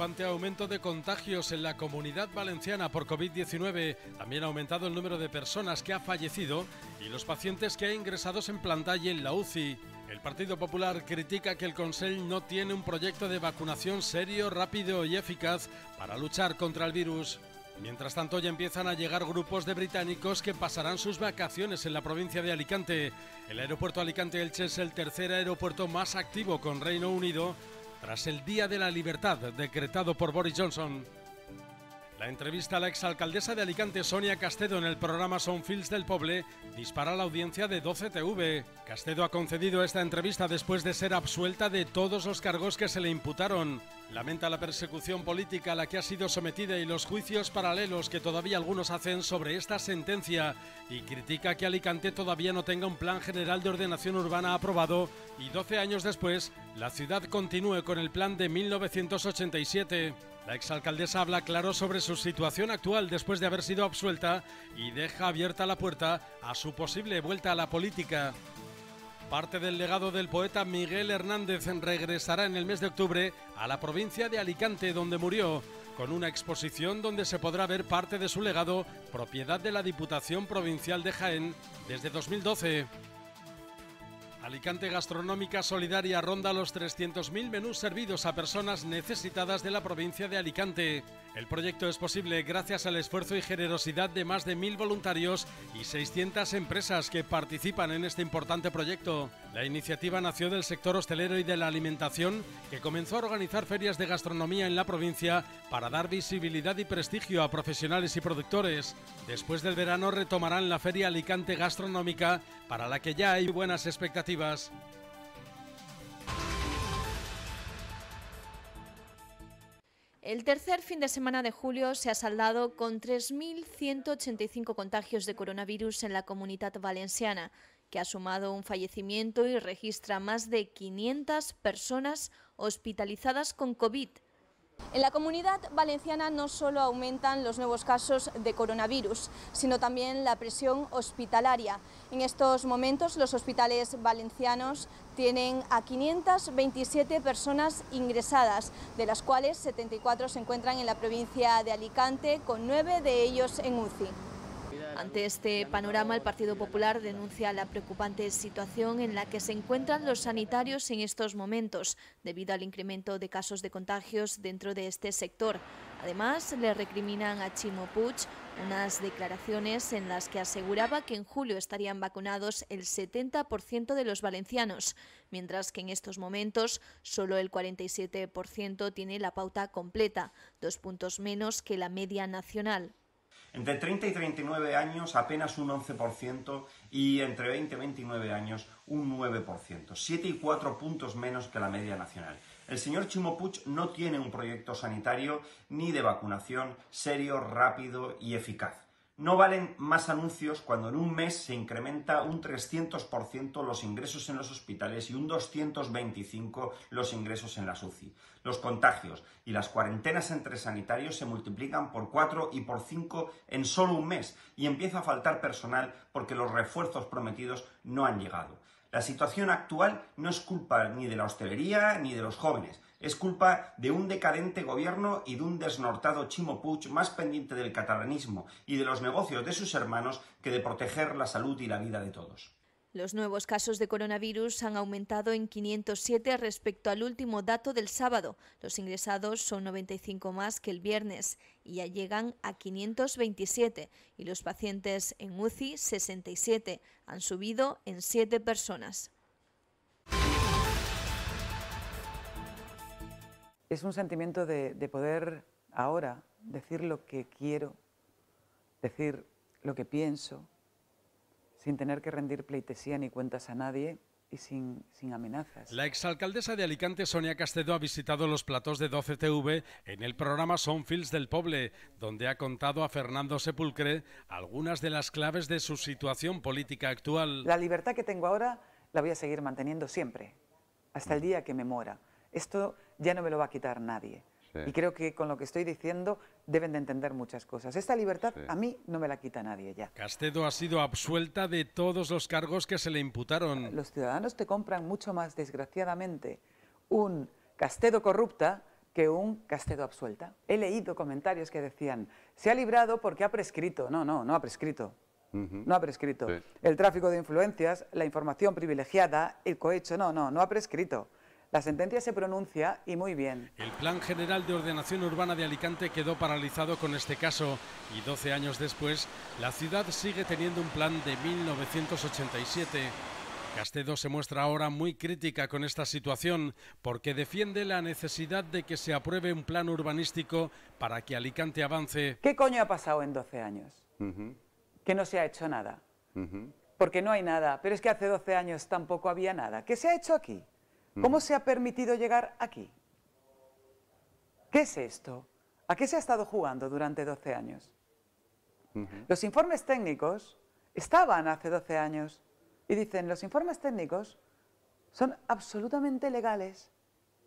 Ante aumento de contagios en la comunidad valenciana por COVID-19. También ha aumentado el número de personas que ha fallecido y los pacientes que ha ingresados en y en la UCI. El Partido Popular critica que el Consell no tiene un proyecto de vacunación serio, rápido y eficaz para luchar contra el virus. Mientras tanto, ya empiezan a llegar grupos de británicos que pasarán sus vacaciones en la provincia de Alicante. El aeropuerto Alicante-Elche es el tercer aeropuerto más activo con Reino Unido tras el Día de la Libertad decretado por Boris Johnson, la entrevista a la exalcaldesa de Alicante, Sonia Castedo, en el programa Son Fields del Poble, dispara a la audiencia de 12TV. Castedo ha concedido esta entrevista después de ser absuelta de todos los cargos que se le imputaron. Lamenta la persecución política a la que ha sido sometida y los juicios paralelos que todavía algunos hacen sobre esta sentencia y critica que Alicante todavía no tenga un plan general de ordenación urbana aprobado y 12 años después la ciudad continúe con el plan de 1987. La exalcaldesa habla claro sobre su situación actual después de haber sido absuelta y deja abierta la puerta a su posible vuelta a la política. Parte del legado del poeta Miguel Hernández regresará en el mes de octubre a la provincia de Alicante donde murió, con una exposición donde se podrá ver parte de su legado, propiedad de la Diputación Provincial de Jaén desde 2012. Alicante Gastronómica Solidaria ronda los 300.000 menús servidos a personas necesitadas de la provincia de Alicante. El proyecto es posible gracias al esfuerzo y generosidad de más de 1.000 voluntarios y 600 empresas que participan en este importante proyecto. La iniciativa nació del sector hostelero y de la alimentación, que comenzó a organizar ferias de gastronomía en la provincia para dar visibilidad y prestigio a profesionales y productores. Después del verano retomarán la Feria Alicante Gastronómica, para la que ya hay buenas expectativas el tercer fin de semana de julio se ha saldado con 3.185 contagios de coronavirus en la comunidad valenciana, que ha sumado un fallecimiento y registra más de 500 personas hospitalizadas con COVID en la comunidad valenciana no solo aumentan los nuevos casos de coronavirus, sino también la presión hospitalaria. En estos momentos los hospitales valencianos tienen a 527 personas ingresadas, de las cuales 74 se encuentran en la provincia de Alicante, con 9 de ellos en UCI. Ante este panorama, el Partido Popular denuncia la preocupante situación en la que se encuentran los sanitarios en estos momentos, debido al incremento de casos de contagios dentro de este sector. Además, le recriminan a Chimo Puig unas declaraciones en las que aseguraba que en julio estarían vacunados el 70% de los valencianos, mientras que en estos momentos solo el 47% tiene la pauta completa, dos puntos menos que la media nacional. Entre 30 y 39 años apenas un 11% y entre 20 y 29 años un 9%, 7 y 4 puntos menos que la media nacional. El señor Chimopuch no tiene un proyecto sanitario ni de vacunación serio, rápido y eficaz. No valen más anuncios cuando en un mes se incrementa un 300% los ingresos en los hospitales y un 225% los ingresos en la UCI. Los contagios y las cuarentenas entre sanitarios se multiplican por 4 y por 5 en solo un mes y empieza a faltar personal porque los refuerzos prometidos no han llegado. La situación actual no es culpa ni de la hostelería ni de los jóvenes. Es culpa de un decadente gobierno y de un desnortado Chimo más pendiente del catalanismo y de los negocios de sus hermanos que de proteger la salud y la vida de todos. Los nuevos casos de coronavirus han aumentado en 507 respecto al último dato del sábado. Los ingresados son 95 más que el viernes y ya llegan a 527 y los pacientes en UCI 67 han subido en 7 personas. es un sentimiento de, poder ahora decir lo que quiero, decir lo que pienso, sin tener que rendir pleitesía ni cuentas a nadie y sin, amenazas. La exalcaldesa de Alicante, Sonia Castedo, ha visitado los platos de 12TV en el programa Son del Poble, donde ha contado a Fernando Sepulcre algunas de las claves de su situación política actual. La libertad que tengo ahora la voy a seguir manteniendo siempre, hasta el mm. día que me mora. Esto ya no me lo va a quitar nadie. Y creo que con lo que estoy diciendo deben de entender muchas cosas. Esta libertad a mí no me la quita nadie ya. Castedo ha sido absuelta de todos los cargos que se le imputaron. Los ciudadanos te compran mucho más, desgraciadamente, un Castedo corrupta que un Castedo absuelta. He leído comentarios que decían, se ha librado porque ha prescrito. No, no, no ha prescrito. No ha prescrito. El tráfico de influencias, la información privilegiada, el cohecho, no, no, no ha prescrito. La sentencia se pronuncia y muy bien. El Plan General de Ordenación Urbana de Alicante quedó paralizado con este caso y 12 años después la ciudad sigue teniendo un plan de 1987. Castedo se muestra ahora muy crítica con esta situación porque defiende la necesidad de que se apruebe un plan urbanístico para que Alicante avance. ¿Qué coño ha pasado en 12 años? Que no se ha hecho nada. Porque no hay nada. Pero es que hace 12 años tampoco había nada. ¿Qué se ha hecho aquí? Mm. ¿Cómo se ha permitido llegar aquí? ¿Qué es esto? ¿A qué se ha estado jugando durante 12 años? Los informes técnicos estaban hace 12 años y dicen, los informes técnicos son absolutamente legales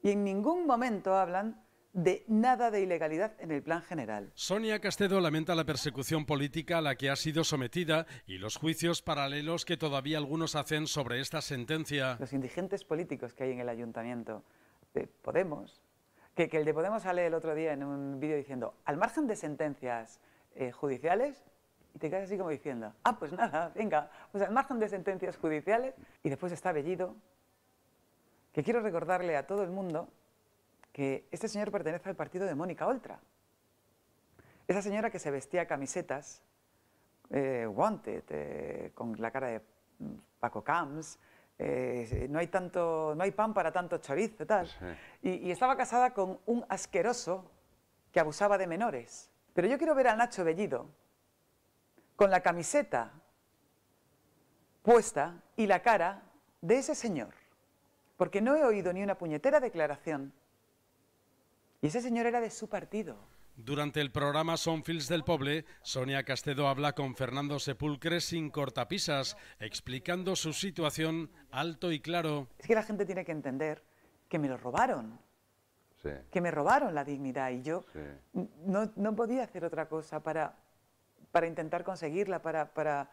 y en ningún momento hablan de nada de ilegalidad en el plan general. Sonia Castedo lamenta la persecución política a la que ha sido sometida y los juicios paralelos que todavía algunos hacen sobre esta sentencia. Los indigentes políticos que hay en el ayuntamiento de Podemos, que, el de Podemos sale el otro día en un vídeo diciendo, al margen de sentencias eh, judiciales, y te quedas así como diciendo, ah, pues nada, venga, pues al margen de sentencias judiciales, y después está Bellido, que quiero recordarle a todo el mundo que este señor pertenece al partido de Mónica Oltra. Esa señora que se vestía camisetas, eh, wanted, eh, con la cara de mm, Paco Camps, eh, no, hay tanto, no hay pan para tanto chorizo, tal. Y, y estaba casada con un asqueroso que abusaba de menores. Pero yo quiero ver a Nacho Bellido con la camiseta puesta y la cara de ese señor, porque no he oído ni una puñetera declaración y ese señor era de su partido. Durante el programa Son del Poble, Sonia Castedo habla con Fernando Sepulcre sin cortapisas, explicando su situación alto y claro. Es que la gente tiene que entender que me lo robaron. Que me robaron la dignidad y yo no, no, podía hacer otra cosa para, para intentar conseguirla, para, para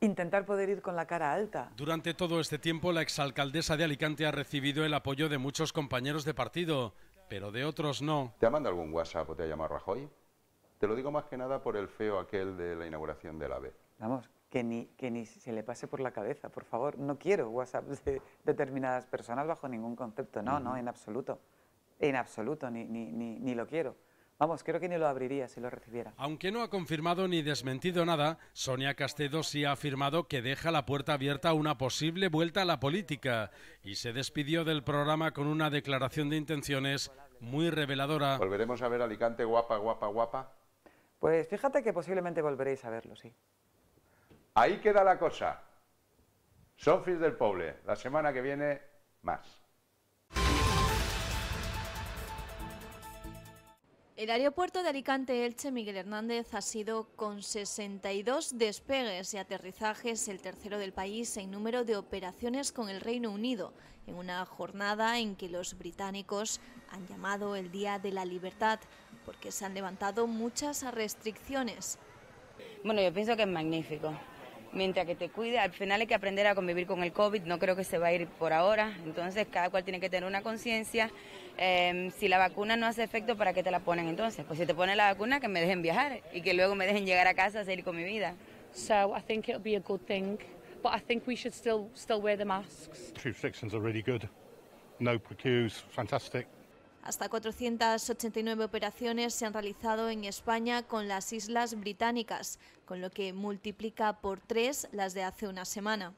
intentar poder ir con la cara alta. Durante todo este tiempo, la exalcaldesa de Alicante ha recibido el apoyo de muchos compañeros de partido pero de otros no. ¿Te ha mandado algún WhatsApp o te ha llamado Rajoy? Te lo digo más que nada por el feo aquel de la inauguración del AVE. Vamos, que ni, que ni se le pase por la cabeza, por favor. No quiero WhatsApp de determinadas personas bajo ningún concepto, no, no, en absoluto. En absoluto, ni, ni, ni lo quiero. Vamos, creo que ni lo abriría si lo recibiera. Aunque no ha confirmado ni desmentido nada, Sonia Castedo sí ha afirmado que deja la puerta abierta a una posible vuelta a la política y se despidió del programa con una declaración de intenciones muy reveladora. ¿Volveremos a ver Alicante guapa, guapa, guapa? Pues fíjate que posiblemente volveréis a verlo, sí. Ahí queda la cosa. Sofis del Poble, la semana que viene más. El aeropuerto de Alicante-Elche Miguel Hernández ha sido, con 62 despegues y aterrizajes, el tercero del país en número de operaciones con el Reino Unido, en una jornada en que los británicos han llamado el Día de la Libertad, porque se han levantado muchas restricciones. Bueno, yo pienso que es magnífico. Mientras que te cuide, al final hay que aprender a convivir con el COVID, no creo que se va a ir por ahora, entonces cada cual tiene que tener una conciencia Em, si la vacuna no hace efecto, ¿para qué te la ponen entonces? Pues si te ponen la vacuna, que me dejen viajar y que luego me dejen llegar a casa a seguir con mi vida. I think it'll be a good thing, but I think we should still still wear the masks. are really good. No fantastic. Hasta 489 operaciones se han realizado en España con las islas británicas, con lo que multiplica por tres las de hace una semana.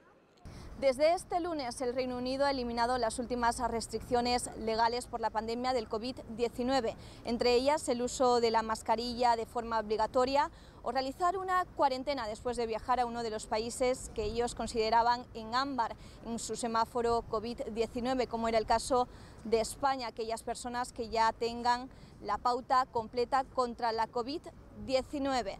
Desde este lunes, el Reino Unido ha eliminado las últimas restricciones legales por la pandemia del COVID-19, entre ellas el uso de la mascarilla de forma obligatoria o realizar una cuarentena después de viajar a uno de los países que ellos consideraban en ámbar en su semáforo COVID-19, como era el caso de España, aquellas personas que ya tengan la pauta completa contra la COVID-19.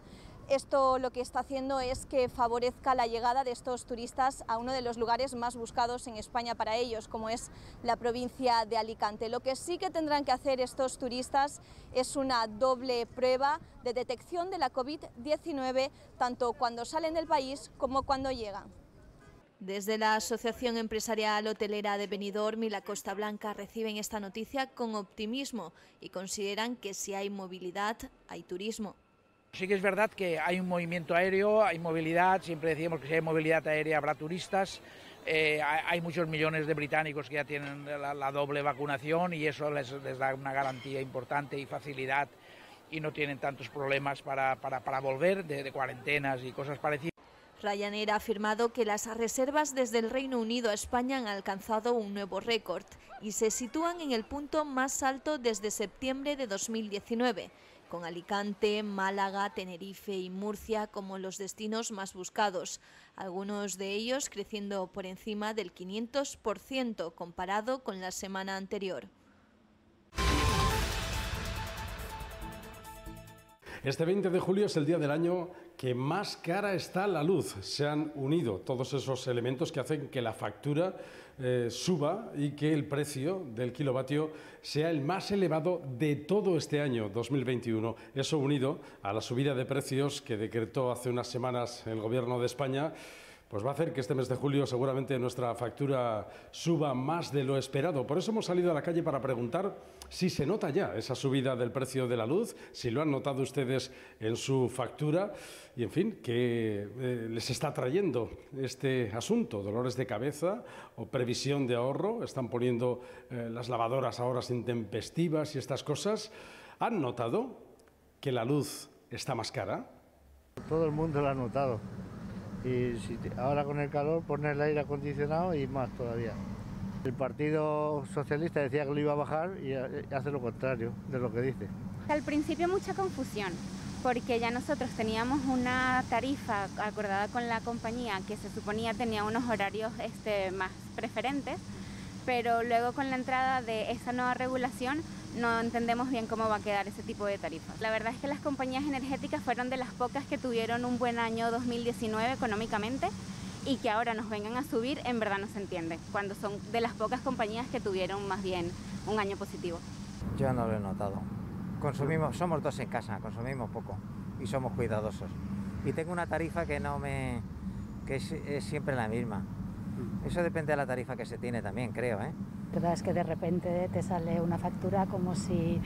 Esto lo que está haciendo es que favorezca la llegada de estos turistas a uno de los lugares más buscados en España para ellos, como es la provincia de Alicante. Lo que sí que tendrán que hacer estos turistas es una doble prueba de detección de la COVID-19, tanto cuando salen del país como cuando llegan. Desde la Asociación Empresarial Hotelera de Benidorm y la Costa Blanca reciben esta noticia con optimismo y consideran que si hay movilidad, hay turismo. Sí que es verdad que hay un movimiento aéreo, hay movilidad, siempre decíamos que si hay movilidad aérea habrá turistas, eh, hay muchos millones de británicos que ya tienen la, doble vacunación y eso les, da una garantía importante y facilidad y no tienen tantos problemas para, volver de, de cuarentenas y cosas parecidas. Ryanair ha afirmado que las reservas desde el Reino Unido a España han alcanzado un nuevo récord y se sitúan en el punto más alto desde septiembre de 2019 con Alicante, Málaga, Tenerife y Murcia como los destinos más buscados, algunos de ellos creciendo por encima del 500% comparado con la semana anterior. Este 20 de julio es el día del año que más cara está la luz. Se han unido todos esos elementos que hacen que la factura eh, suba y que el precio del kilovatio sea el más elevado de todo este año 2021. Eso unido a la subida de precios que decretó hace unas semanas el Gobierno de España pues va a hacer que este mes de julio seguramente nuestra factura suba más de lo esperado. Por eso hemos salido a la calle para preguntar si se nota ya esa subida del precio de la luz, si lo han notado ustedes en su factura y, en fin, qué eh, les está trayendo este asunto. Dolores de cabeza o previsión de ahorro, están poniendo eh, las lavadoras ahora sin intempestivas y estas cosas. ¿Han notado que la luz está más cara? Todo el mundo lo ha notado y ahora con el calor poner el aire acondicionado y más todavía. El Partido Socialista decía que lo iba a bajar y eh, hace lo contrario de lo que dice. Al principio mucha confusión, porque ya nosotros teníamos una tarifa acordada con la compañía que se suponía tenía unos horarios este, más preferentes, pero luego con la entrada de esa nueva regulación no entendemos bien cómo va a quedar ese tipo de tarifas. La verdad es que las compañías energéticas fueron de las pocas que tuvieron un buen año 2019 económicamente y que ahora nos vengan a subir, en verdad no se entiende, cuando son de las pocas compañías que tuvieron más bien un año positivo. Yo no lo he notado. Consumimos, somos dos en casa, consumimos poco y somos cuidadosos. Y tengo una tarifa que no me que es, es siempre la misma. Mm. Eso depende de la tarifa que se tiene también, creo, ¿eh? verdad es que de repente te sale una factura como si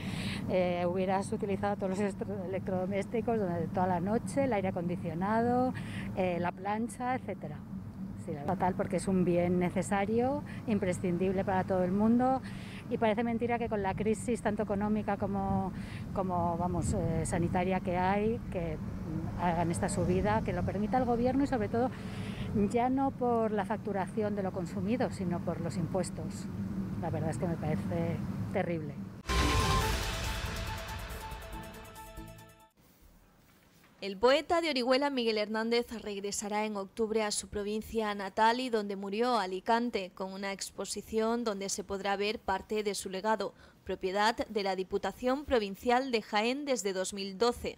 eh, hubieras utilizado todos los electrodomésticos durante toda la noche, el aire acondicionado, eh, la plancha, etcétera. Sí, fatal porque es un bien necesario, imprescindible para todo el mundo y parece mentira que con la crisis tanto económica como, vamos, eh, sanitaria que hay, que hagan esta subida, que lo permita el gobierno y sobre todo ya no por la facturación de lo consumido, sino por los impuestos la verdad es que me parece terrible. El poeta de Orihuela Miguel Hernández regresará en octubre a su provincia natal y donde murió, Alicante, con una exposición donde se podrá ver parte de su legado, propiedad de la Diputación Provincial de Jaén desde 2012.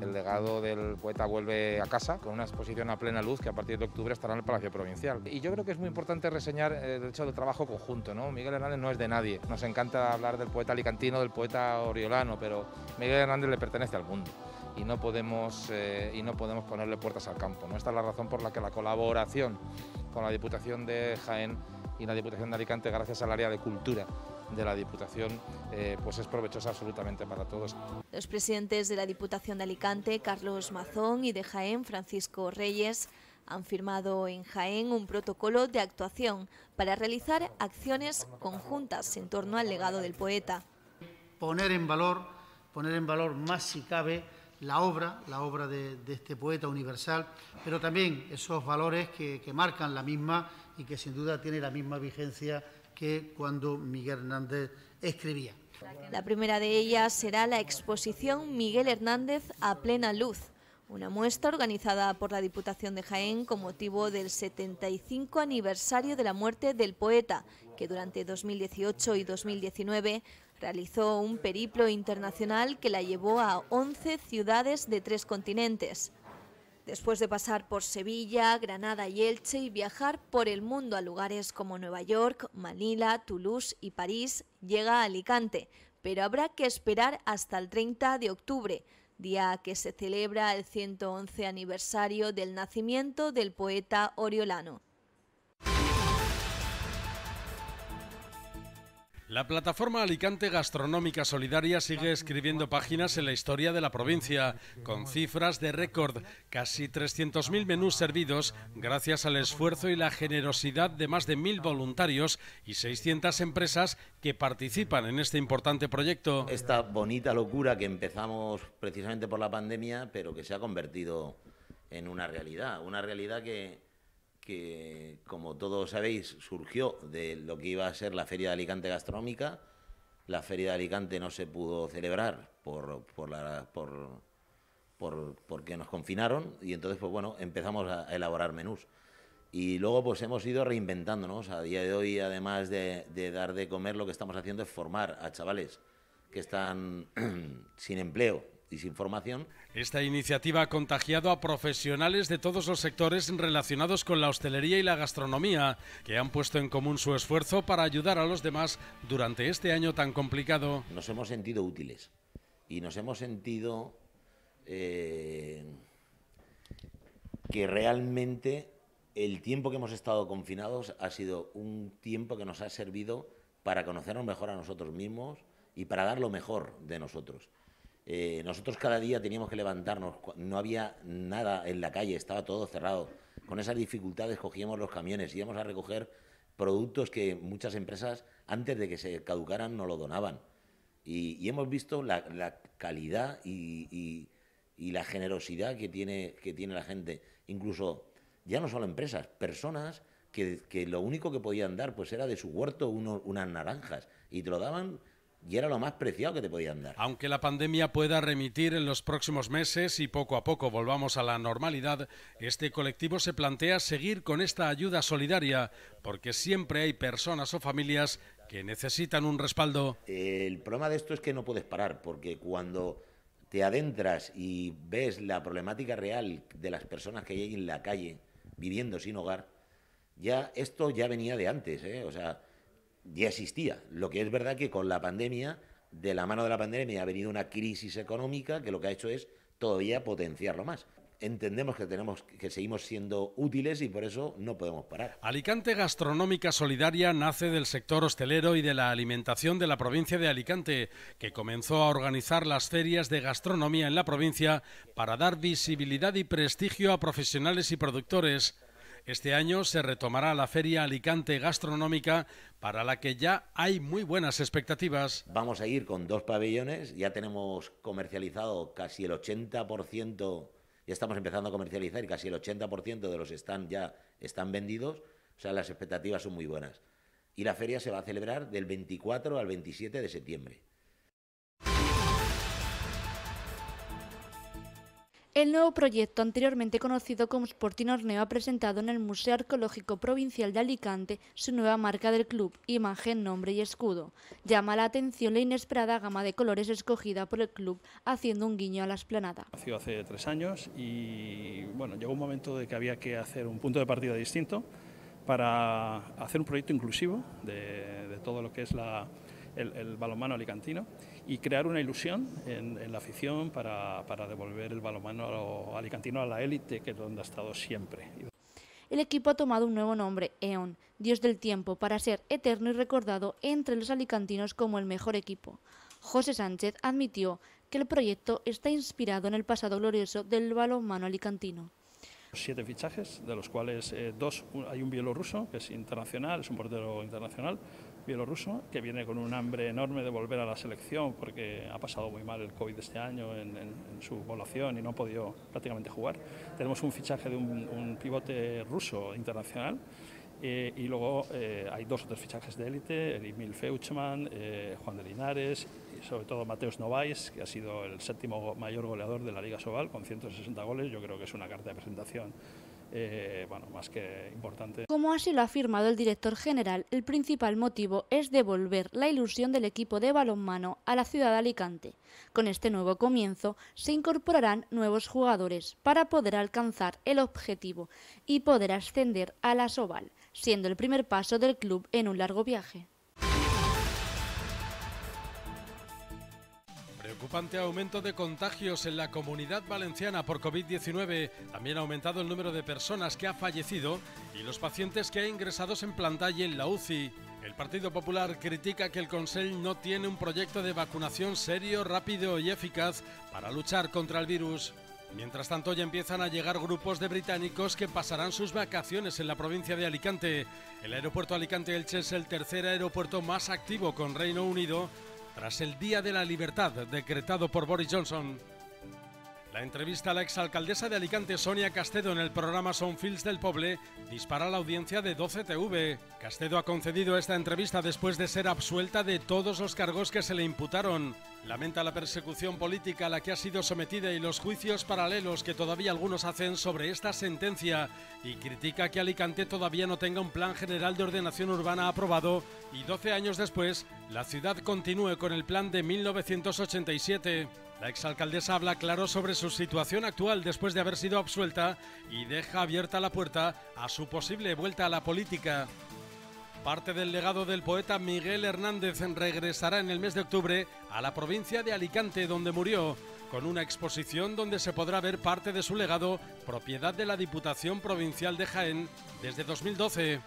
El legado del poeta vuelve a casa con una exposición a plena luz que a partir de octubre estará en el Palacio Provincial. Y yo creo que es muy importante reseñar eh, el hecho del trabajo conjunto. ¿no? Miguel Hernández no es de nadie. Nos encanta hablar del poeta alicantino, del poeta oriolano, pero Miguel Hernández le pertenece al mundo y no podemos, eh, y no podemos ponerle puertas al campo. Esta es la razón por la que la colaboración con la Diputación de Jaén y la Diputación de Alicante, gracias al área de cultura, de la Diputación eh, pues es provechosa absolutamente para todos. Los presidentes de la Diputación de Alicante, Carlos Mazón, y de Jaén, Francisco Reyes, han firmado en Jaén un protocolo de actuación para realizar acciones conjuntas en torno al legado del poeta. Poner en valor, poner en valor más si cabe la obra, la obra de, este poeta universal, pero también esos valores que marcan la misma y que sin duda tiene la misma vigencia que cuando Miguel Hernández escribía. La primera de ellas será la exposición Miguel Hernández a plena luz, una muestra organizada por la Diputación de Jaén con motivo del 75 aniversario de la muerte del poeta, que durante 2018 y 2019 realizó un periplo internacional que la llevó a 11 ciudades de tres continentes después de pasar por Sevilla, Granada y Elche y viajar por el mundo a lugares como Nueva York, Manila, Toulouse y París, llega a Alicante, pero habrá que esperar hasta el 30 de octubre, día que se celebra el 111 aniversario del nacimiento del poeta oriolano. La plataforma Alicante Gastronómica Solidaria sigue escribiendo páginas en la historia de la provincia, con cifras de récord, casi 300.000 menús servidos gracias al esfuerzo y la generosidad de más de 1.000 voluntarios y 600 empresas que participan en este importante proyecto. Esta bonita locura que empezamos precisamente por la pandemia, pero que se ha convertido en una realidad, una realidad que que, como todos sabéis, surgió de lo que iba a ser la Feria de Alicante Gastronómica. La Feria de Alicante no se pudo celebrar por, por, la, por, por porque nos confinaron y entonces, pues bueno, empezamos a, elaborar menús. Y luego pues hemos ido reinventándonos. A día de hoy, además de, dar de comer, lo que estamos haciendo es formar a chavales que están sin empleo esta iniciativa ha contagiado a profesionales de todos los sectores relacionados con la hostelería y la gastronomía, que han puesto en común su esfuerzo para ayudar a los demás durante este año tan complicado. Nos hemos sentido útiles y nos hemos sentido eh, que realmente el tiempo que hemos estado confinados ha sido un tiempo que nos ha servido para conocernos mejor a nosotros mismos y para dar lo mejor de nosotros. Eh, nosotros cada día teníamos que levantarnos, no había nada en la calle, estaba todo cerrado. Con esas dificultades cogíamos los camiones, íbamos a recoger productos que muchas empresas antes de que se caducaran no lo donaban. Y, hemos visto la, calidad y, la generosidad que tiene, que tiene la gente. Incluso ya no solo empresas, personas que, lo único que podían dar pues era de su huerto unas naranjas y te lo daban y era lo más preciado que te podían dar. Aunque la pandemia pueda remitir en los próximos meses y poco a poco volvamos a la normalidad, este colectivo se plantea seguir con esta ayuda solidaria, porque siempre hay personas o familias que necesitan un respaldo. El problema de esto es que no puedes parar, porque cuando te adentras y ves la problemática real de las personas que hay en la calle viviendo sin hogar, ya esto ya venía de antes, ¿eh? o sea, ya existía. Lo que es verdad que con la pandemia, de la mano de la pandemia, ha venido una crisis económica que lo que ha hecho es todavía potenciarlo más. Entendemos que tenemos que seguimos siendo útiles y por eso no podemos parar. Alicante Gastronómica Solidaria nace del sector hostelero y de la alimentación de la provincia de Alicante, que comenzó a organizar las ferias de gastronomía en la provincia para dar visibilidad y prestigio a profesionales y productores este año se retomará la Feria Alicante Gastronómica para la que ya hay muy buenas expectativas. Vamos a ir con dos pabellones, ya tenemos comercializado casi el 80%, ya estamos empezando a comercializar y casi el 80% de los están ya están vendidos, o sea, las expectativas son muy buenas. Y la feria se va a celebrar del 24 al 27 de septiembre. El nuevo proyecto, anteriormente conocido como Sporting Orneo, ha presentado en el Museo Arqueológico Provincial de Alicante su nueva marca del club, imagen, nombre y escudo. Llama la atención la inesperada gama de colores escogida por el club, haciendo un guiño a la esplanada. sido hace tres años y bueno, llegó un momento de que había que hacer un punto de partida distinto para hacer un proyecto inclusivo de, todo lo que es el balonmano alicantino y crear una ilusión en, la afición para, para, devolver el balonmano alicantino a la élite, que es donde ha estado siempre. El equipo ha tomado un nuevo nombre, EON, Dios del Tiempo, para ser eterno y recordado entre los alicantinos como el mejor equipo. José Sánchez admitió que el proyecto está inspirado en el pasado glorioso del balonmano alicantino siete fichajes, de los cuales eh, dos, hay un bielorruso que es internacional, es un portero internacional, bielorruso, que viene con un hambre enorme de volver a la selección porque ha pasado muy mal el COVID este año en, su población y no ha podido prácticamente jugar. Tenemos un fichaje de un, pivote ruso internacional. Eh, y luego eh, hay dos o tres fichajes de élite, Emil Feuchman, eh, Juan de Linares y sobre todo Mateus Novais, que ha sido el séptimo mayor goleador de la Liga Sobal con 160 goles. Yo creo que es una carta de presentación eh, más que importante. Como así lo ha afirmado el director general, el principal motivo es devolver la ilusión del equipo de balonmano a la ciudad de Alicante. Con este nuevo comienzo se incorporarán nuevos jugadores para poder alcanzar el objetivo y poder ascender a la Soval, siendo el primer paso del club en un largo viaje. preocupante aumento de contagios en la comunidad valenciana por COVID-19. También ha aumentado el número de personas que ha fallecido y los pacientes que ha ingresados en planta y en la UCI. El Partido Popular critica que el Consell no tiene un proyecto de vacunación serio, rápido y eficaz para luchar contra el virus. Mientras tanto, ya empiezan a llegar grupos de británicos que pasarán sus vacaciones en la provincia de Alicante. El aeropuerto Alicante-Elche es el tercer aeropuerto más activo con Reino Unido tras el Día de la Libertad decretado por Boris Johnson, la entrevista a la exalcaldesa de Alicante, Sonia Castedo, en el programa Son Fils del Poble, dispara a la audiencia de 12TV. Castedo ha concedido esta entrevista después de ser absuelta de todos los cargos que se le imputaron. Lamenta la persecución política a la que ha sido sometida y los juicios paralelos que todavía algunos hacen sobre esta sentencia y critica que Alicante todavía no tenga un plan general de ordenación urbana aprobado y 12 años después la ciudad continúe con el plan de 1987. La exalcaldesa habla claro sobre su situación actual después de haber sido absuelta y deja abierta la puerta a su posible vuelta a la política. Parte del legado del poeta Miguel Hernández regresará en el mes de octubre a la provincia de Alicante donde murió, con una exposición donde se podrá ver parte de su legado, propiedad de la Diputación Provincial de Jaén, desde 2012.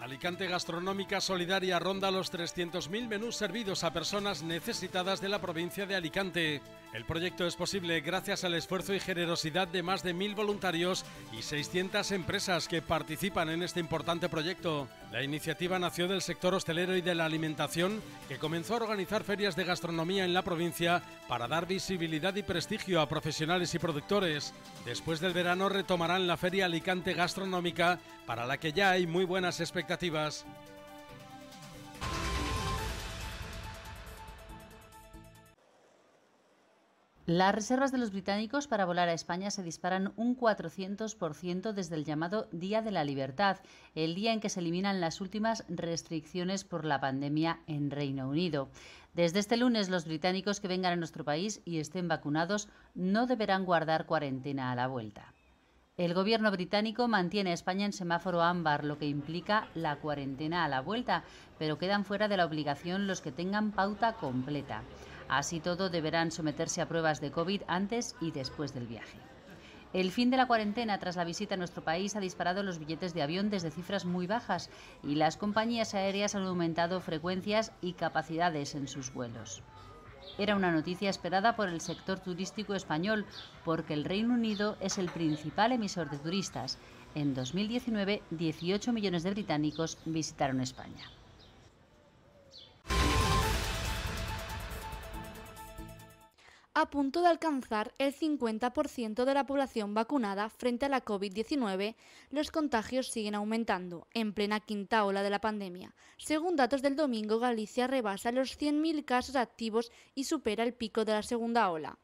Alicante Gastronómica Solidaria ronda los 300.000 menús servidos a personas necesitadas de la provincia de Alicante. El proyecto es posible gracias al esfuerzo y generosidad de más de 1.000 voluntarios y 600 empresas que participan en este importante proyecto. La iniciativa nació del sector hostelero y de la alimentación, que comenzó a organizar ferias de gastronomía en la provincia para dar visibilidad y prestigio a profesionales y productores. Después del verano retomarán la Feria Alicante Gastronómica, para la que ya hay muy buenas expectativas. Las reservas de los británicos para volar a España se disparan un 400% desde el llamado Día de la Libertad, el día en que se eliminan las últimas restricciones por la pandemia en Reino Unido. Desde este lunes, los británicos que vengan a nuestro país y estén vacunados no deberán guardar cuarentena a la vuelta. El gobierno británico mantiene a España en semáforo ámbar, lo que implica la cuarentena a la vuelta, pero quedan fuera de la obligación los que tengan pauta completa. Así todo, deberán someterse a pruebas de COVID antes y después del viaje. El fin de la cuarentena tras la visita a nuestro país ha disparado los billetes de avión desde cifras muy bajas y las compañías aéreas han aumentado frecuencias y capacidades en sus vuelos. Era una noticia esperada por el sector turístico español porque el Reino Unido es el principal emisor de turistas. En 2019, 18 millones de británicos visitaron España. a punto de alcanzar el 50% de la población vacunada frente a la COVID-19, los contagios siguen aumentando en plena quinta ola de la pandemia. Según datos del domingo, Galicia rebasa los 100.000 casos activos y supera el pico de la segunda ola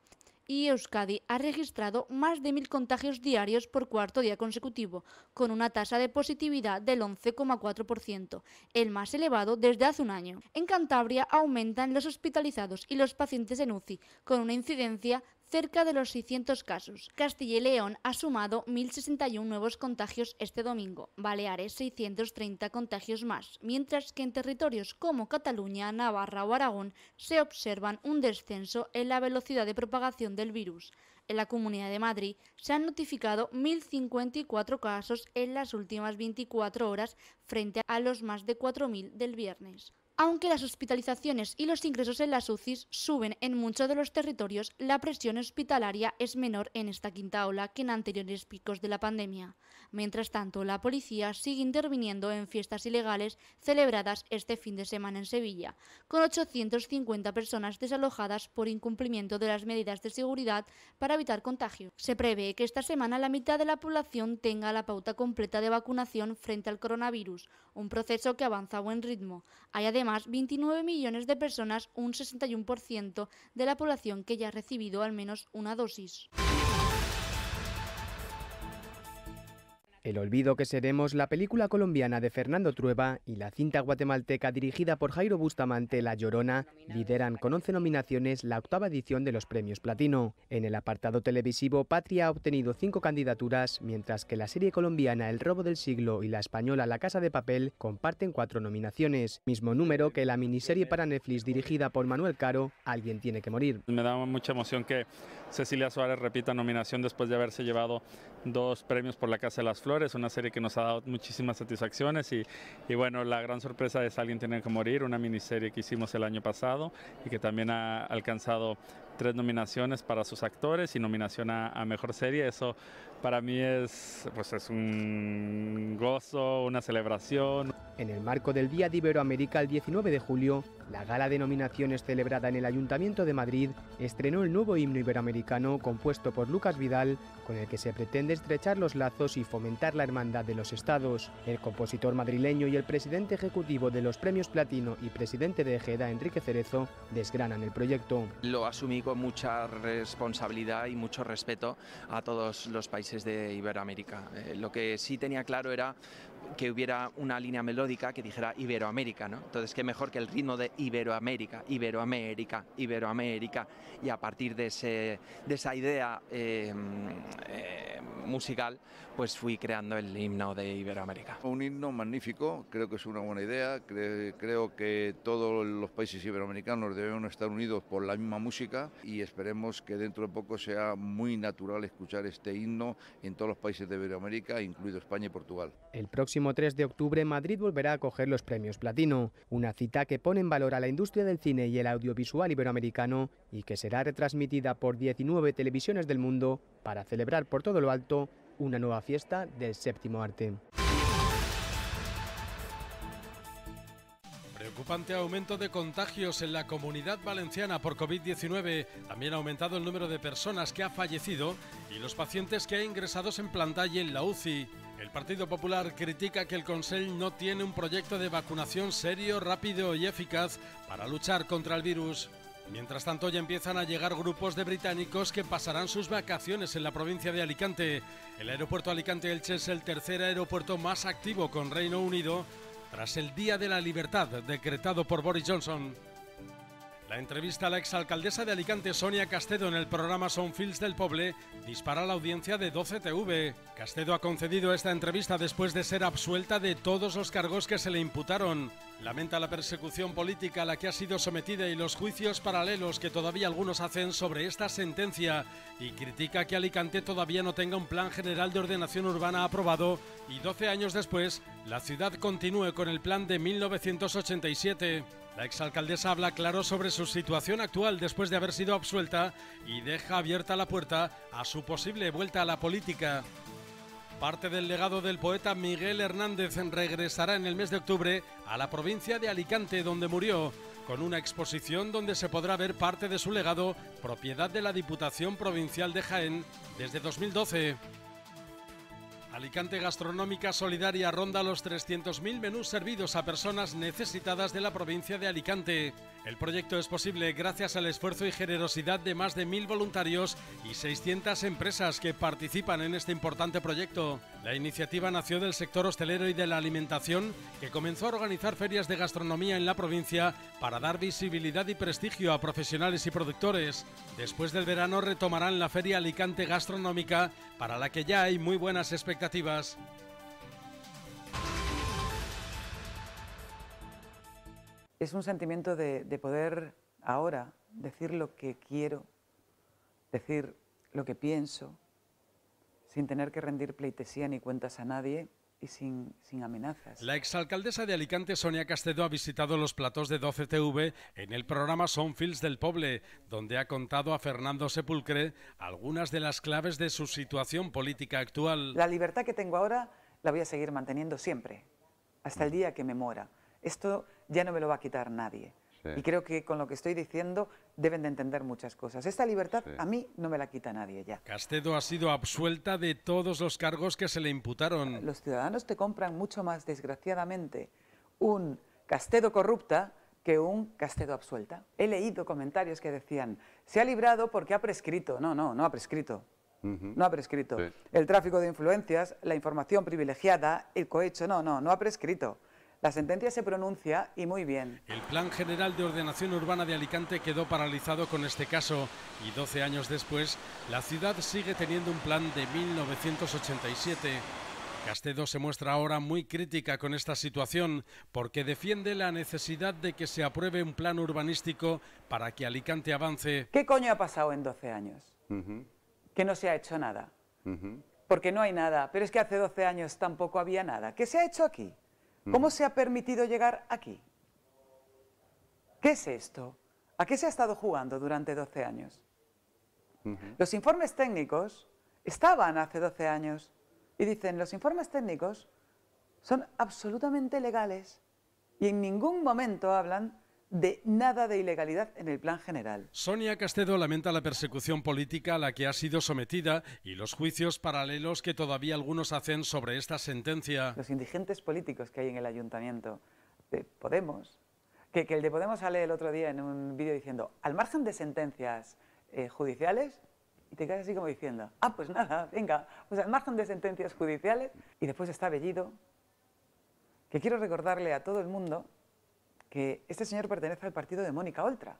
y Euskadi ha registrado más de mil contagios diarios por cuarto día consecutivo, con una tasa de positividad del 11,4%, el más elevado desde hace un año. En Cantabria aumentan los hospitalizados y los pacientes en UCI, con una incidencia cerca de los 600 casos. Castilla y León ha sumado 1.061 nuevos contagios este domingo, Baleares 630 contagios más, mientras que en territorios como Cataluña, Navarra o Aragón se observan un descenso en la velocidad de propagación del virus. En la Comunidad de Madrid se han notificado 1.054 casos en las últimas 24 horas frente a los más de 4.000 del viernes. Aunque las hospitalizaciones y los ingresos en las UCIs suben en muchos de los territorios, la presión hospitalaria es menor en esta quinta ola que en anteriores picos de la pandemia. Mientras tanto, la policía sigue interviniendo en fiestas ilegales celebradas este fin de semana en Sevilla, con 850 personas desalojadas por incumplimiento de las medidas de seguridad para evitar contagios. Se prevé que esta semana la mitad de la población tenga la pauta completa de vacunación frente al coronavirus, un proceso que avanza a buen ritmo. Además, 29 millones de personas, un 61% de la población que ya ha recibido al menos una dosis. El olvido que seremos, la película colombiana de Fernando Trueba y la cinta guatemalteca dirigida por Jairo Bustamante La Llorona lideran con 11 nominaciones la octava edición de los premios Platino. En el apartado televisivo, Patria ha obtenido cinco candidaturas, mientras que la serie colombiana El robo del siglo y la española La casa de papel comparten cuatro nominaciones, mismo número que la miniserie para Netflix dirigida por Manuel Caro, Alguien tiene que morir. Me da mucha emoción que Cecilia Suárez repita nominación después de haberse llevado dos premios por La casa de las flores es una serie que nos ha dado muchísimas satisfacciones y, y bueno, la gran sorpresa es Alguien tiene que morir, una miniserie que hicimos el año pasado y que también ha alcanzado tres nominaciones para sus actores y nominación a, Mejor Serie. Eso para mí es, pues es un gozo, una celebración. En el marco del Día de Iberoamérica el 19 de julio, la gala de nominaciones celebrada en el Ayuntamiento de Madrid estrenó el nuevo himno iberoamericano compuesto por Lucas Vidal, con el que se pretende estrechar los lazos y fomentar la hermandad de los estados. El compositor madrileño y el presidente ejecutivo de los Premios Platino y presidente de Ejeda, Enrique Cerezo, desgranan el proyecto. Lo asumí con mucha responsabilidad y mucho respeto a todos los países de Iberoamérica. Eh, lo que sí tenía claro era que hubiera una línea melódica que dijera Iberoamérica, ¿no? Entonces, qué mejor que el ritmo de Iberoamérica, Iberoamérica, Iberoamérica, y a partir de, ese, de esa idea em, em, musical, pues fui creando el himno de Iberoamérica. Un himno magnífico, creo que es una buena idea, creo que todos los países iberoamericanos ...deben estar unidos por la misma música y esperemos que dentro de poco sea muy natural escuchar este himno en todos los países de Iberoamérica, incluido España y Portugal. El próximo 3 de octubre Madrid volverá a coger los premios Platino, una cita que pone en valor a la industria del cine y el audiovisual iberoamericano y que será retransmitida por 19 televisiones del mundo para celebrar por todo lo alto una nueva fiesta del séptimo arte. Preocupante aumento de contagios en la comunidad valenciana por COVID-19. También ha aumentado el número de personas que ha fallecido y los pacientes que ha ingresado en planta en la UCI. El Partido Popular critica que el Consell no tiene un proyecto de vacunación serio, rápido y eficaz para luchar contra el virus. Mientras tanto, ya empiezan a llegar grupos de británicos que pasarán sus vacaciones en la provincia de Alicante. El aeropuerto Alicante-Elche es el tercer aeropuerto más activo con Reino Unido tras el Día de la Libertad decretado por Boris Johnson. La entrevista a la exalcaldesa de Alicante, Sonia Castedo, en el programa Son Fils del Poble, dispara a la audiencia de 12TV. Castedo ha concedido esta entrevista después de ser absuelta de todos los cargos que se le imputaron. Lamenta la persecución política a la que ha sido sometida y los juicios paralelos que todavía algunos hacen sobre esta sentencia y critica que Alicante todavía no tenga un plan general de ordenación urbana aprobado y 12 años después la ciudad continúe con el plan de 1987. La exalcaldesa habla claro sobre su situación actual después de haber sido absuelta y deja abierta la puerta a su posible vuelta a la política. Parte del legado del poeta Miguel Hernández regresará en el mes de octubre a la provincia de Alicante donde murió, con una exposición donde se podrá ver parte de su legado, propiedad de la Diputación Provincial de Jaén, desde 2012. Alicante Gastronómica Solidaria ronda los 300.000 menús servidos a personas necesitadas de la provincia de Alicante. El proyecto es posible gracias al esfuerzo y generosidad de más de 1.000 voluntarios y 600 empresas que participan en este importante proyecto. La iniciativa nació del sector hostelero y de la alimentación, que comenzó a organizar ferias de gastronomía en la provincia para dar visibilidad y prestigio a profesionales y productores. Después del verano retomarán la Feria Alicante Gastronómica para la que ya hay muy buenas expectativas. Es un sentimiento de, poder ahora decir lo que quiero, decir lo que pienso, sin tener que rendir pleitesía ni cuentas a nadie y sin, amenazas. La exalcaldesa de Alicante, Sonia Castedo, ha visitado los platos de 12TV en el programa Son Fields del Poble, donde ha contado a Fernando Sepulcre algunas de las claves de su situación política actual. La libertad que tengo ahora la voy a seguir manteniendo siempre, hasta el mm. día que me mora. Esto ya no me lo va a quitar nadie. Y creo que con lo que estoy diciendo deben de entender muchas cosas. Esta libertad a mí no me la quita nadie ya. Castedo ha sido absuelta de todos los cargos que se le imputaron. Los ciudadanos te compran mucho más, desgraciadamente, un Castedo corrupta que un Castedo absuelta. He leído comentarios que decían, se ha librado porque ha prescrito. No, no, no ha prescrito. No ha prescrito. El tráfico de influencias, la información privilegiada, el cohecho, no, no, no ha prescrito. La sentencia se pronuncia y muy bien. El Plan General de Ordenación Urbana de Alicante quedó paralizado con este caso y 12 años después la ciudad sigue teniendo un plan de 1987. Castedo se muestra ahora muy crítica con esta situación porque defiende la necesidad de que se apruebe un plan urbanístico para que Alicante avance. ¿Qué coño ha pasado en 12 años? Que no se ha hecho nada. Porque no hay nada. Pero es que hace 12 años tampoco había nada. ¿Qué se ha hecho aquí? ¿Cómo se ha permitido llegar aquí? ¿Qué es esto? ¿A qué se ha estado jugando durante 12 años? Los informes técnicos estaban hace 12 años y dicen, los informes técnicos son absolutamente legales y en ningún momento hablan de nada de ilegalidad en el plan general. Sonia Castedo lamenta la persecución política a la que ha sido sometida y los juicios paralelos que todavía algunos hacen sobre esta sentencia. Los indigentes políticos que hay en el ayuntamiento de Podemos, que, el de Podemos sale el otro día en un vídeo diciendo, al margen de sentencias eh, judiciales, y te quedas así como diciendo, ah, pues nada, venga, pues al margen de sentencias judiciales, y después está Bellido, que quiero recordarle a todo el mundo que este señor pertenece al partido de Mónica Oltra.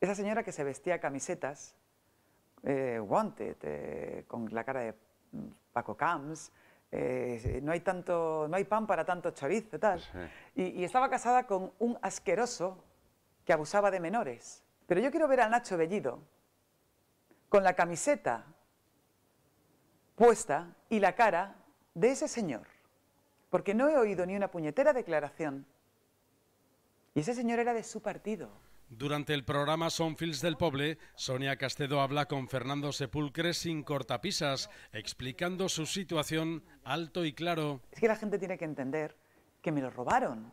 Esa señora que se vestía camisetas, eh, wanted, eh, con la cara de mm, Paco Camps, eh, no, hay tanto, no hay pan para tanto chorizo, tal. Y, y, estaba casada con un asqueroso que abusaba de menores. Pero yo quiero ver a Nacho Bellido con la camiseta puesta y la cara de ese señor. Porque no he oído ni una puñetera declaración y ese señor era de su partido. Durante el programa Son del Poble, Sonia Castedo habla con Fernando Sepulcre sin cortapisas, explicando su situación alto y claro. Es que la gente tiene que entender que me lo robaron,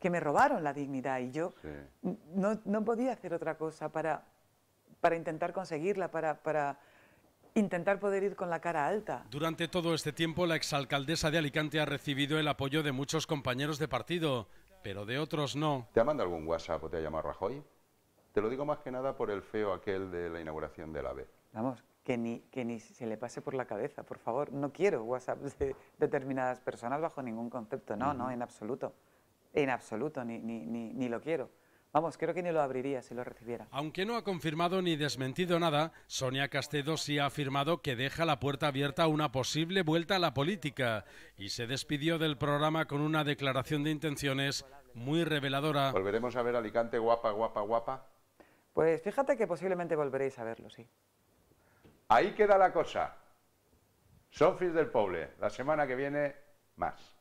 que me robaron la dignidad y yo no, no, podía hacer otra cosa para, para intentar conseguirla, para, para intentar poder ir con la cara alta. Durante todo este tiempo, la exalcaldesa de Alicante ha recibido el apoyo de muchos compañeros de partido pero de otros no. ¿Te ha mandado algún WhatsApp o te ha llamado Rajoy? Te lo digo más que nada por el feo aquel de la inauguración del AVE. Vamos, que ni, que se le pase por la cabeza, por favor. No quiero WhatsApp de determinadas personas bajo ningún concepto, no, no, en absoluto. En absoluto, ni lo quiero. Vamos, creo que ni lo abriría si lo recibiera. Aunque no ha confirmado ni desmentido nada, Sonia Castedo sí ha afirmado que deja la puerta abierta a una posible vuelta a la política y se despidió del programa con una declaración de intenciones muy reveladora. ¿Volveremos a ver Alicante guapa, guapa, guapa? Pues fíjate que posiblemente volveréis a verlo, sí. Ahí queda la cosa. Sofis del Poble, la semana que viene más.